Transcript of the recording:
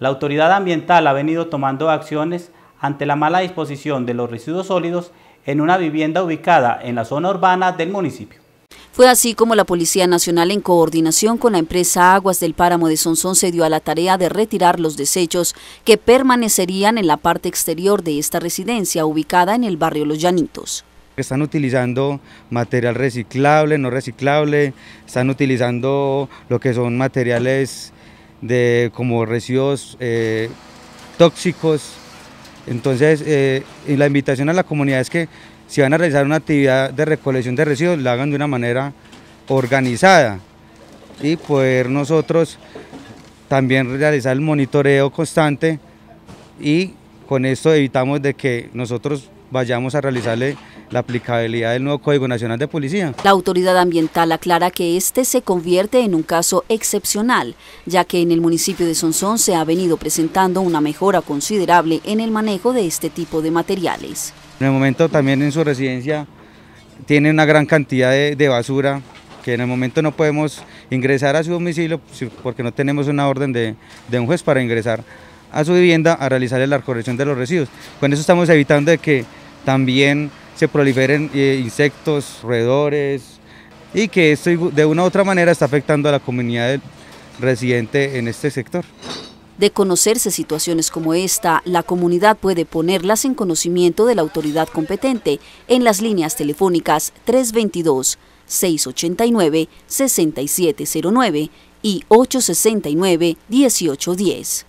La autoridad ambiental ha venido tomando acciones ante la mala disposición de los residuos sólidos en una vivienda ubicada en la zona urbana del municipio. Fue así como la Policía Nacional en coordinación con la empresa Aguas del Páramo de Sonsón se dio a la tarea de retirar los desechos que permanecerían en la parte exterior de esta residencia ubicada en el barrio Los Llanitos. Están utilizando material reciclable, no reciclable, están utilizando lo que son materiales de como residuos eh, tóxicos. Entonces, eh, la invitación a la comunidad es que si van a realizar una actividad de recolección de residuos, la hagan de una manera organizada y poder nosotros también realizar el monitoreo constante y con esto evitamos de que nosotros vayamos a realizarle la aplicabilidad del nuevo Código Nacional de Policía. La autoridad ambiental aclara que este se convierte en un caso excepcional, ya que en el municipio de Sonsón se ha venido presentando una mejora considerable en el manejo de este tipo de materiales. En el momento también en su residencia tiene una gran cantidad de, basura que en el momento no podemos ingresar a su domicilio porque no tenemos una orden de un juez para ingresar a su vivienda a realizar la corrección de los residuos. Con eso estamos evitando que también se proliferen eh, insectos, roedores y que esto de una u otra manera está afectando a la comunidad residente en este sector. De conocerse situaciones como esta, la comunidad puede ponerlas en conocimiento de la autoridad competente en las líneas telefónicas 322-689-6709 y 869-1810.